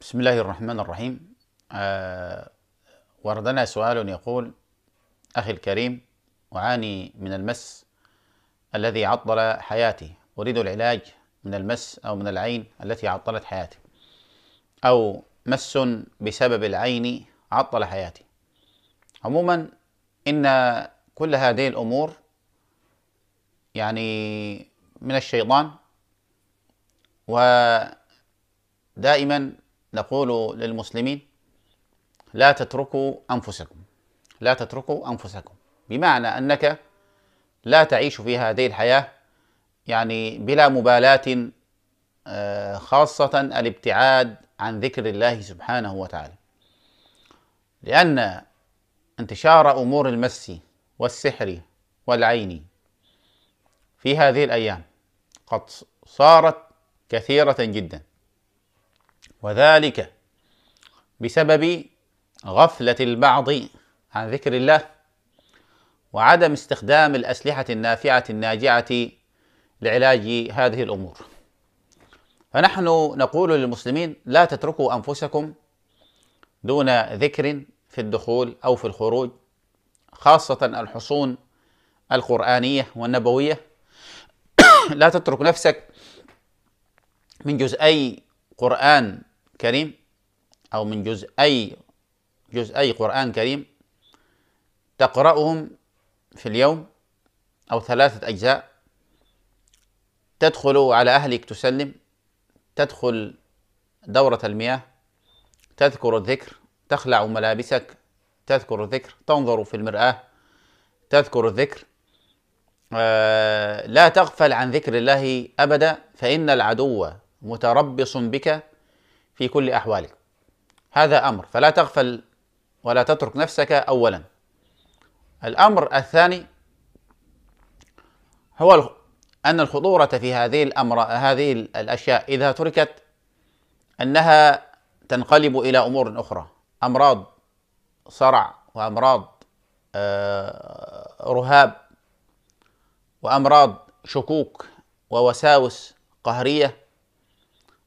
بسم الله الرحمن الرحيم آه وردنا سؤال يقول أخي الكريم أعاني من المس الذي عطل حياتي أريد العلاج من المس أو من العين التي عطلت حياتي أو مس بسبب العين عطل حياتي عموما إن كل هذه الأمور يعني من الشيطان ودائما نقول للمسلمين لا تتركوا انفسكم لا تتركوا انفسكم بمعنى انك لا تعيش في هذه الحياه يعني بلا مبالاه آه، خاصه الابتعاد عن ذكر الله سبحانه وتعالى لان انتشار امور المس والسحر والعين في هذه الايام قد صارت كثيره جدا وذلك بسبب غفله البعض عن ذكر الله وعدم استخدام الاسلحه النافعه الناجعه لعلاج هذه الامور فنحن نقول للمسلمين لا تتركوا انفسكم دون ذكر في الدخول او في الخروج خاصه الحصون القرانيه والنبويه لا تترك نفسك من جزئي قران كريم أو من جزئي جزئي قرآن كريم تقرأهم في اليوم أو ثلاثة أجزاء تدخل على أهلك تسلم تدخل دورة المياه تذكر الذكر تخلع ملابسك تذكر الذكر تنظر في المرآة تذكر الذكر آه، لا تغفل عن ذكر الله أبدا فإن العدو متربص بك في كل احوالك هذا امر فلا تغفل ولا تترك نفسك اولا الامر الثاني هو ان الخطوره في هذه الامر هذه الاشياء اذا تركت انها تنقلب الى امور اخرى امراض صرع وامراض آه، رهاب وامراض شكوك ووساوس قهريه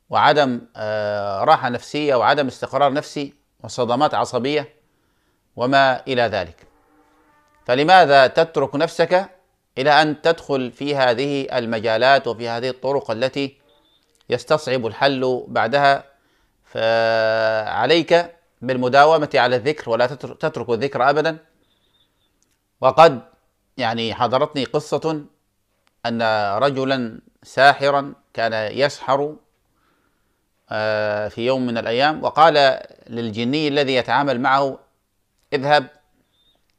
وعدم آه، راحه نفسيه وعدم استقرار نفسي وصدمات عصبيه وما الى ذلك فلماذا تترك نفسك الى ان تدخل في هذه المجالات وفي هذه الطرق التي يستصعب الحل بعدها فعليك بالمداومه على الذكر ولا تترك الذكر ابدا وقد يعني حضرتني قصه ان رجلا ساحرا كان يسحر آه، في يوم من الأيام وقال للجني الذي يتعامل معه اذهب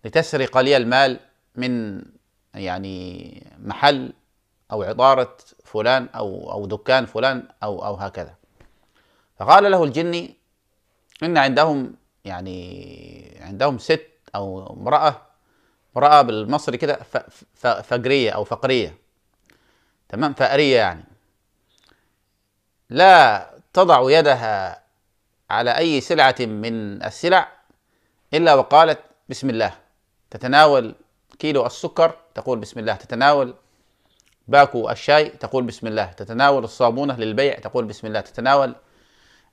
لتسرق لي المال من يعني محل أو عطارة فلان أو أو دكان فلان أو أو هكذا فقال له الجني إن عندهم يعني عندهم ست أو امرأة امرأة بالمصري كده فقرية أو فقرية تمام فقرية يعني لا تضع يدها على أي سلعة من السلع إلا وقالت بسم الله تتناول كيلو السكر تقول بسم الله تتناول باكو الشاي تقول بسم الله تتناول الصابونة للبيع تقول بسم الله تتناول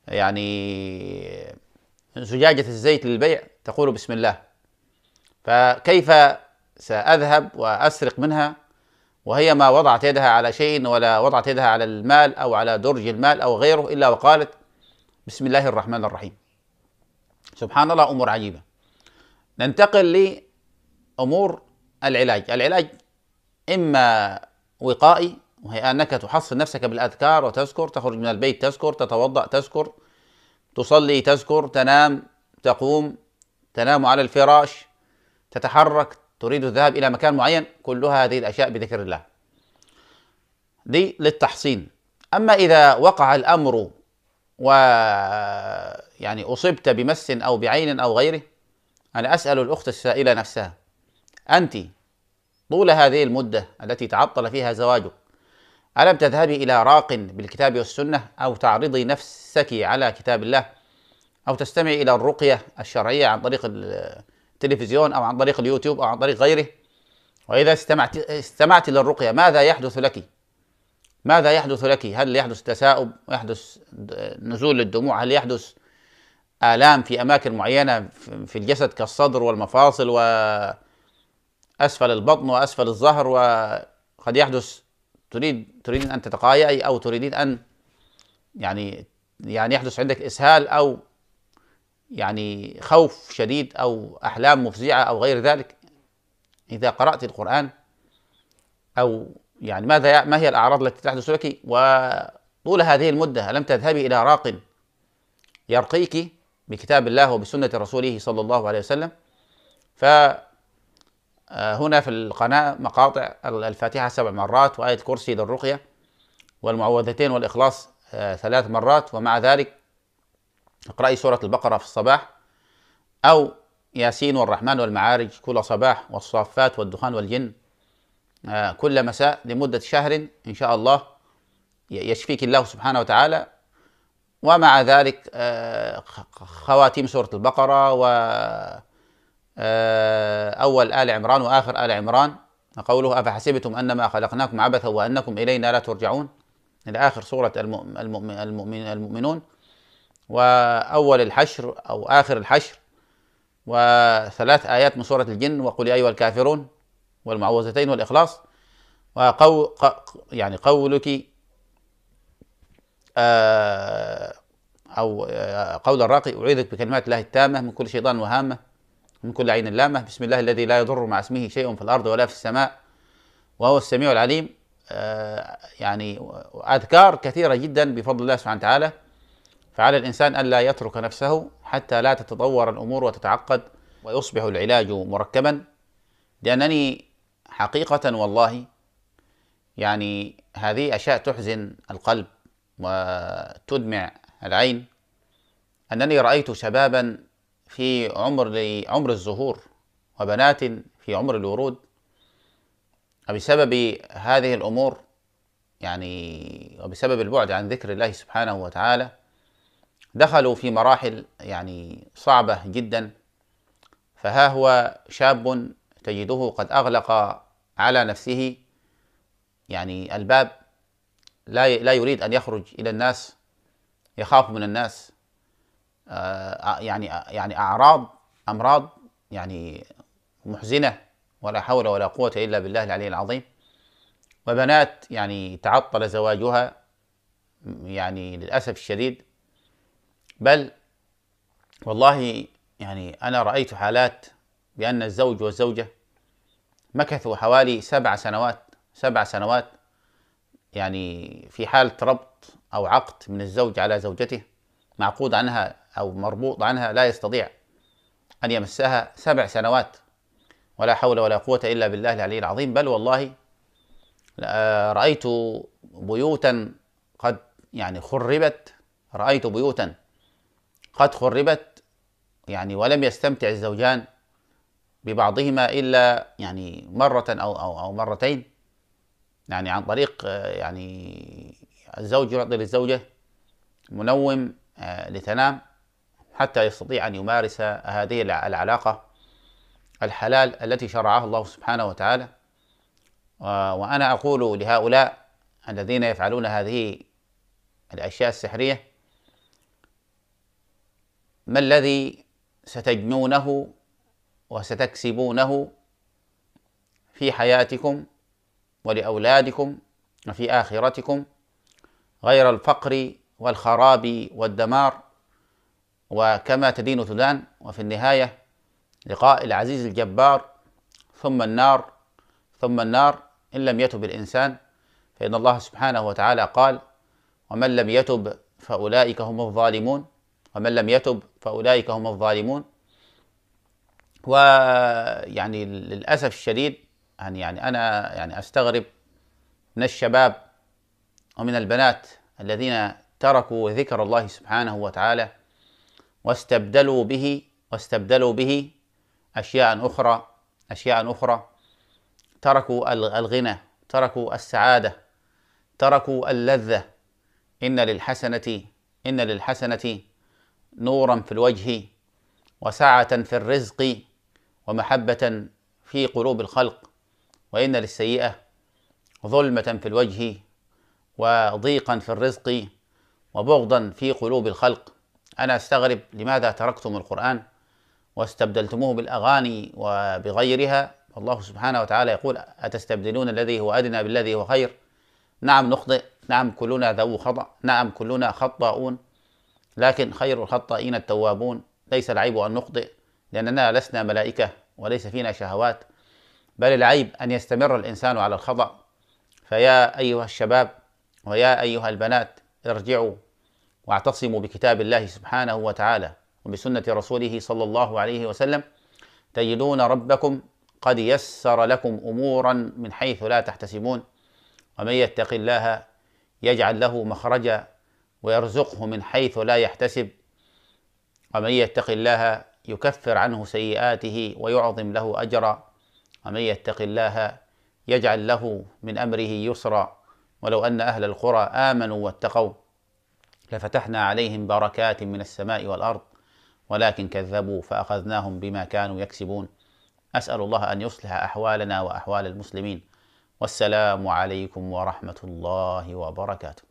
يعني زجاجة الزيت للبيع تقول بسم الله فكيف سأذهب وأسرق منها وهي ما وضعت يدها على شيء ولا وضعت يدها على المال أو على درج المال أو غيره إلا وقالت بسم الله الرحمن الرحيم سبحان الله أمور عجيبة ننتقل لأمور العلاج العلاج إما وقائي وهي أنك تحصن نفسك بالأذكار وتذكر تخرج من البيت تذكر تتوضأ تذكر تصلي تذكر تنام تقوم تنام على الفراش تتحرك تريد الذهاب إلى مكان معين كلها هذه الأشياء بذكر الله دي للتحصين أما إذا وقع الأمر و يعني أصبت بمس أو بعين أو غيره أنا أسأل الأخت السائلة نفسها أنت طول هذه المدة التي تعطل فيها زواجك ألم تذهبي إلى راق بالكتاب والسنة أو تعرضي نفسك على كتاب الله أو تستمعي إلى الرقية الشرعية عن طريق التلفزيون أو عن طريق اليوتيوب أو عن طريق غيره وإذا استمعت استمعت للرقية ماذا يحدث لك؟ ماذا يحدث لك؟ هل يحدث تساؤب؟ يحدث نزول للدموع؟ هل يحدث آلام في أماكن معينة في الجسد كالصدر والمفاصل وأسفل البطن وأسفل الظهر وقد يحدث تريد تريدين أن تتقايئي أو تريدين أن يعني يعني يحدث عندك إسهال أو يعني خوف شديد او احلام مفزعه او غير ذلك اذا قرات القران او يعني ماذا ما هي الاعراض التي تحدث لك وطول هذه المده الم تذهبي الى راق يرقيك بكتاب الله وبسنه رسوله صلى الله عليه وسلم ف آه، هنا في القناة مقاطع الفاتحة سبع مرات وآية كرسي للرقية والمعوذتين والإخلاص آه، ثلاث مرات ومع ذلك اقرأي سورة البقرة في الصباح أو ياسين والرحمن والمعارج كل صباح والصافات والدخان والجن آه، كل مساء لمدة شهر إن شاء الله يشفيك الله سبحانه وتعالى ومع ذلك آه، خواتيم سورة البقرة و آه، أول آل عمران وآخر آل عمران قوله أفحسبتم أنما خلقناكم عبثا وأنكم إلينا لا ترجعون إلى آخر سورة المؤمن المؤمن المؤمنون وأول الحشر أو آخر الحشر وثلاث آيات من سورة الجن وقل يا أيها الكافرون والمعوذتين والإخلاص وقو يعني قولك آه، أو آه، قول الراقي أعيذك بكلمات الله التامة من كل شيطان وهامة من كل عين لامة بسم الله الذي لا يضر مع اسمه شيء في الأرض ولا في السماء وهو السميع العليم آه، يعني أذكار كثيرة جدا بفضل الله سبحانه وتعالى فعلى الإنسان ألا يترك نفسه حتى لا تتطور الأمور وتتعقد ويصبح العلاج مركبا لأنني حقيقة والله يعني هذه أشياء تحزن القلب وتدمع العين أنني رأيت شبابا في عمر عمر الزهور وبنات في عمر الورود بسبب هذه الأمور يعني وبسبب البعد عن ذكر الله سبحانه وتعالى دخلوا في مراحل يعني صعبة جدا فها هو شاب تجده قد أغلق على نفسه يعني الباب لا لا يريد أن يخرج إلى الناس يخاف من الناس آه، يعني يعني أعراض أمراض يعني محزنة ولا حول ولا قوة إلا بالله العلي العظيم وبنات يعني تعطل زواجها يعني للأسف الشديد بل والله يعني أنا رأيت حالات بأن الزوج والزوجة مكثوا حوالي سبع سنوات سبع سنوات يعني في حالة ربط أو عقد من الزوج على زوجته معقود عنها أو مربوط عنها لا يستطيع أن يمسها سبع سنوات ولا حول ولا قوة إلا بالله العلي العظيم بل والله آه، رأيت بيوتا قد يعني خربت رأيت بيوتا قد خربت يعني ولم يستمتع الزوجان ببعضهما إلا يعني مرة أو أو أو مرتين يعني عن طريق آه، يعني الزوج يعطي للزوجة منوم آه، لتنام حتى يستطيع أن يمارس هذه العلاقة الحلال التي شرعها الله سبحانه وتعالى وأنا أقول لهؤلاء الذين يفعلون هذه الأشياء السحرية ما الذي ستجنونه وستكسبونه في حياتكم ولاولادكم وفي اخرتكم غير الفقر والخراب والدمار وكما تدين تدان وفي النهايه لقاء العزيز الجبار ثم النار ثم النار ان لم يتب الانسان فان الله سبحانه وتعالى قال ومن لم يتب فاولئك هم الظالمون ومن لم يتب فأولئك هم الظالمون ويعني للأسف الشديد يعني،, يعني أنا يعني أستغرب من الشباب ومن البنات الذين تركوا ذكر الله سبحانه وتعالى واستبدلوا به واستبدلوا به أشياء أخرى أشياء أخرى تركوا الغنى تركوا السعادة تركوا اللذة إن للحسنة إن للحسنة نورا في الوجه وسعة في الرزق ومحبة في قلوب الخلق وإن للسيئة ظلمة في الوجه وضيقا في الرزق وبغضا في قلوب الخلق أنا أستغرب لماذا تركتم القرآن واستبدلتموه بالأغاني وبغيرها والله سبحانه وتعالى يقول أتستبدلون الذي هو أدنى بالذي هو خير نعم نخطئ نعم كلنا ذو خطأ نعم كلنا خطاؤون لكن خير الخطائين التوابون ليس العيب أن نخطئ لأننا لسنا ملائكة وليس فينا شهوات بل العيب أن يستمر الإنسان على الخطأ فيا أيها الشباب ويا أيها البنات ارجعوا واعتصموا بكتاب الله سبحانه وتعالى وبسنة رسوله صلى الله عليه وسلم تجدون ربكم قد يسر لكم أمورا من حيث لا تحتسبون ومن يتق الله يجعل له مخرجا ويرزقه من حيث لا يحتسب ومن يتق الله يكفر عنه سيئاته ويعظم له اجرا ومن يتق الله يجعل له من امره يسرا ولو ان اهل القرى امنوا واتقوا لفتحنا عليهم بركات من السماء والارض ولكن كذبوا فاخذناهم بما كانوا يكسبون اسال الله ان يصلح احوالنا واحوال المسلمين والسلام عليكم ورحمه الله وبركاته